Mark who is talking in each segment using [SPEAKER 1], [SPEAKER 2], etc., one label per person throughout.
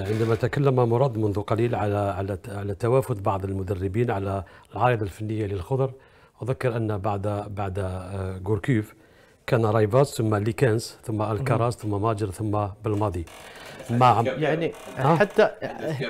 [SPEAKER 1] عندما تكلم مراد منذ قليل على على على توافد بعض المدربين على العارضه الفنيه للخضر اذكر ان بعد بعد جوركيف آه، كان رايفاز ثم ليكنز ثم الكراز ثم ماجر ثم بالماضي مع يعني حتى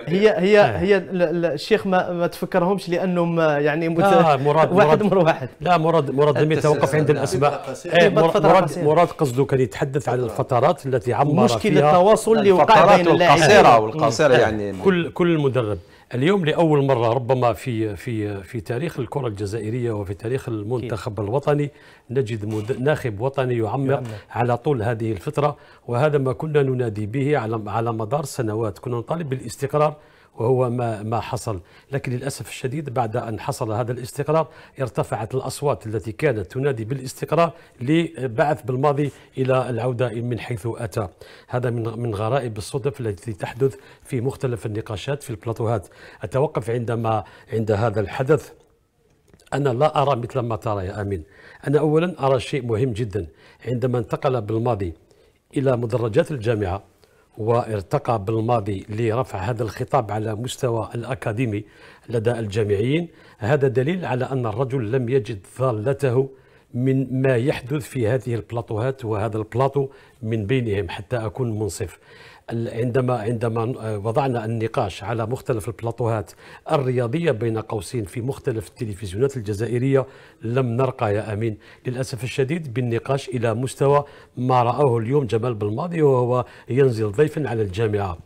[SPEAKER 1] هي هي إيه.
[SPEAKER 2] هي الشيخ ما, ما تفكرهمش لانهم يعني مت... لا مراد واحد مراد واحد
[SPEAKER 1] لا مراد مراد لم يتوقف عند الاسماء إيه، مراد مراد قصده كان يتحدث عن الفترات التي عمر مشكل التواصل اللي وقع بين القصيره والقصيره إيه. يعني كل كل مدرب اليوم لأول مرة ربما في في في تاريخ الكرة الجزائرية وفي تاريخ المنتخب الوطني نجد ناخب وطني يعمق على طول هذه الفترة وهذا ما كنا ننادي به على على مدار سنوات كنا نطالب بالاستقرار وهو ما ما حصل لكن للاسف الشديد بعد ان حصل هذا الاستقرار ارتفعت الاصوات التي كانت تنادي بالاستقرار لبعث بالماضي الى العوده من حيث اتى هذا من من غرائب الصدف التي تحدث في مختلف النقاشات في البلاطوهات اتوقف عندما عند هذا الحدث أنا لا أرى مثل ما ترى يا أمين أنا أولا أرى شيء مهم جدا عندما انتقل بالماضي إلى مدرجات الجامعة وارتقى بالماضي لرفع هذا الخطاب على مستوى الأكاديمي لدى الجامعيين هذا دليل على أن الرجل لم يجد ضالته من ما يحدث في هذه البلاطوهات وهذا البلاطو من بينهم حتى أكون منصف عندما عندما آه، وضعنا النقاش على مختلف البلاطوهات الرياضيه بين قوسين في مختلف التلفزيونات الجزائريه لم نرقى يا امين للاسف الشديد بالنقاش الى مستوى ما راه اليوم جمال بالماضي وهو ينزل ضيفا على الجامعه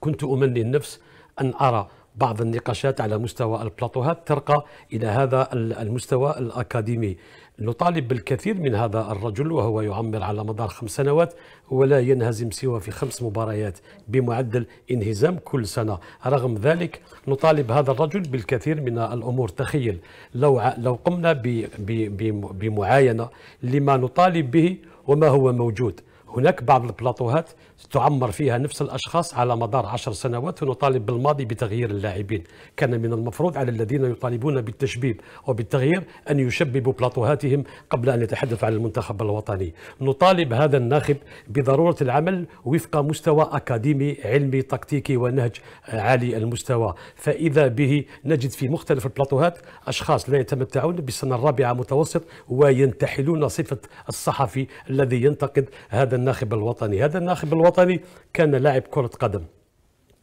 [SPEAKER 1] كنت امني النفس ان ارى بعض النقاشات على مستوى البلاطوهات ترقى إلى هذا المستوى الأكاديمي نطالب بالكثير من هذا الرجل وهو يعمر على مدار خمس سنوات ولا ينهزم سوى في خمس مباريات بمعدل انهزام كل سنة رغم ذلك نطالب هذا الرجل بالكثير من الأمور تخيل لو, لو قمنا بمعاينة لما نطالب به وما هو موجود هناك بعض البلاطوهات تعمر فيها نفس الأشخاص على مدار عشر سنوات ونطالب بالماضي بتغيير اللاعبين كان من المفروض على الذين يطالبون بالتشبيب وبالتغيير أن يشببوا بلاطوهاتهم قبل أن يتحدث عن المنتخب الوطني نطالب هذا الناخب بضرورة العمل وفق مستوى أكاديمي علمي تكتيكي ونهج عالي المستوى فإذا به نجد في مختلف البلاطوهات أشخاص لا يتمتعون بالسنة الرابعة متوسط وينتحلون صفة الصحفي الذي ينتقد هذا الناخب الوطني هذا الناخب الوطني كان لاعب كرة قدم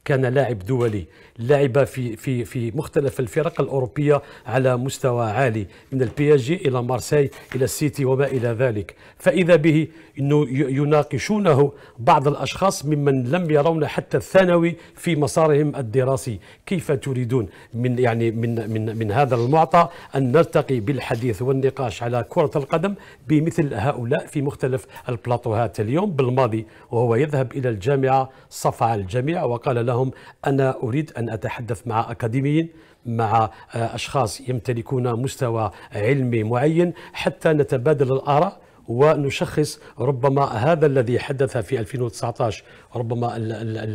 [SPEAKER 1] كان لاعب دولي لعب في في في مختلف الفرق الاوروبيه على مستوى عالي من البي اس جي الى مارسيل الى السيتي وما الى ذلك فاذا به انه يناقشونه بعض الاشخاص ممن لم يرون حتى الثانوي في مسارهم الدراسي كيف تريدون من يعني من من من هذا المعطى ان نرتقي بالحديث والنقاش على كره القدم بمثل هؤلاء في مختلف البلاطوهات اليوم بالماضي وهو يذهب الى الجامعه صفع الجميع وقال له لهم أنا أريد أن أتحدث مع أكاديميين مع آه، أشخاص يمتلكون مستوى علمي معين حتى نتبادل الآراء ونشخص ربما هذا الذي حدث في 2019 ربما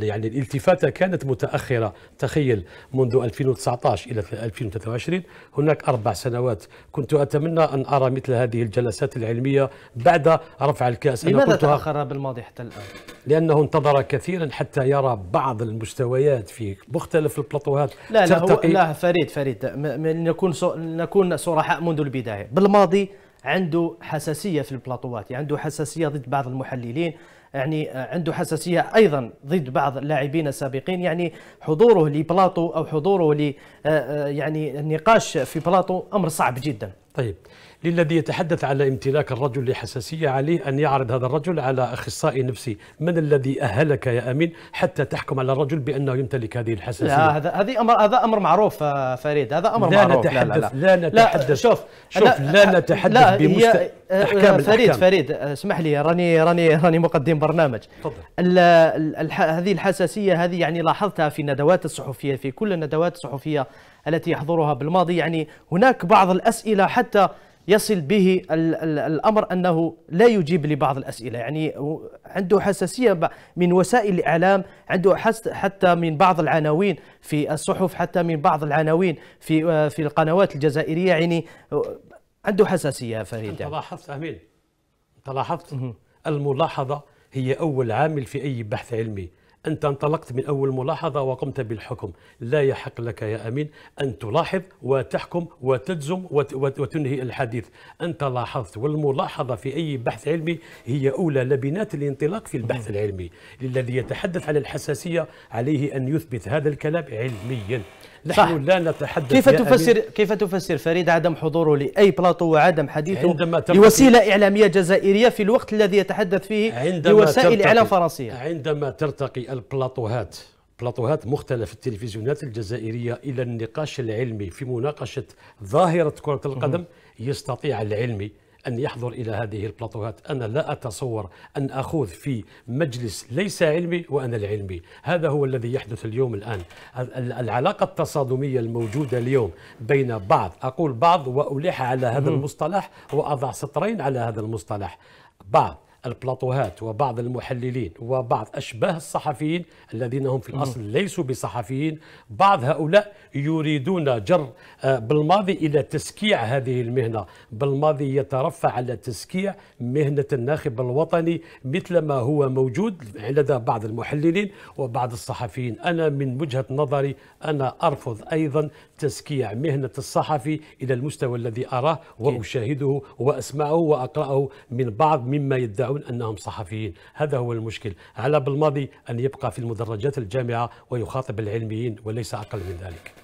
[SPEAKER 1] يعني الالتفاته كانت متاخره تخيل منذ 2019 الى 2023 هناك اربع سنوات كنت اتمنى ان ارى مثل هذه الجلسات العلميه بعد رفع الكاس لماذا تاخر بالماضي حتى الان؟ لأنه انتظر كثيرا حتى يرى بعض المستويات في مختلف البلاطوهات لا لا لا, لا فريد فريد نكون
[SPEAKER 2] نكون صرحاء منذ البداية بالماضي عنده حساسية في البلاطوات يعني عنده حساسية ضد بعض المحللين يعني عنده حساسيه ايضا ضد بعض اللاعبين السابقين يعني حضوره لبلاطو او حضوره ل آه، آه، يعني النقاش في
[SPEAKER 1] بلاطو امر صعب جدا. طيب للذي يتحدث على امتلاك الرجل لحساسية عليه أن يعرض هذا الرجل على أخصائي نفسي من الذي أهلك يا أمين حتى تحكم على الرجل بأنه يمتلك هذه الحساسية لا
[SPEAKER 2] هذا هذه أمر هذا أمر معروف آه، فريد هذا أمر لا معروف نتحدث لا, لا, لا. لا نتحدث لا شوف شوف لا, لا نتحدث لا بمست... أحكام فريد الأحكام. فريد اسمح لي راني راني راني مقدم برنامج تفضل الح... هذه الحساسية هذه يعني لاحظتها في الندوات الصحفية في كل الندوات الصحفية التي يحضرها بالماضي يعني هناك بعض الأسئلة حتى يصل به الأمر أنه لا يجيب لبعض الأسئلة يعني عنده حساسية من وسائل الإعلام عنده حتى من بعض العناوين في الصحف حتى من بعض العناوين في آه، في القنوات
[SPEAKER 1] الجزائرية يعني عنده حساسية فريده أنت لاحظت أمين أنت لاحظت الملاحظة هي أول عامل في أي بحث علمي أنت انطلقت من أول ملاحظة وقمت بالحكم لا يحق لك يا أمين أن تلاحظ وتحكم وتجزم وتنهي الحديث أنت لاحظت والملاحظة في أي بحث علمي هي أولى لبنات الانطلاق في البحث العلمي الذي يتحدث على الحساسية عليه أن يثبت هذا الكلام علميا نحن لا نتحدث كيف تفسر أمين. كيف تفسر
[SPEAKER 2] فريد عدم حضوره لاي بلاطو وعدم حديثه لوسيله اعلاميه جزائريه في الوقت الذي يتحدث فيه لوسائل اعلام
[SPEAKER 1] فرنسيه عندما ترتقي البلاطوهات بلاطوهات مختلف التلفزيونات الجزائرية إلى النقاش العلمي في مناقشة ظاهرة كرة القدم يستطيع العلمي أن يحضر إلى هذه البلاطوهات أنا لا أتصور أن أخوض في مجلس ليس علمي وأنا العلمي هذا هو الذي يحدث اليوم الآن العلاقة التصادمية الموجودة اليوم بين بعض أقول بعض وألح على هذا المصطلح وأضع سطرين على هذا المصطلح بعض البلاطوهات وبعض المحللين وبعض أشباه الصحفيين الذين هم في الأصل ليسوا بصحفيين بعض هؤلاء يريدون جر آه، بالماضي إلى تسكيع هذه المهنة بالماضي يترفع على تسكيع مهنة الناخب الوطني مثل ما هو موجود لدى بعض المحللين وبعض الصحفيين أنا من وجهة نظري أنا أرفض أيضا تسكيع مهنة الصحفي إلى المستوى الذي أراه وأشاهده وأسمعه وأقرأه من بعض مما يدعون يدعون أنهم صحفيين هذا هو المشكل على بالماضي أن يبقى في المدرجات الجامعة ويخاطب العلميين وليس أقل من ذلك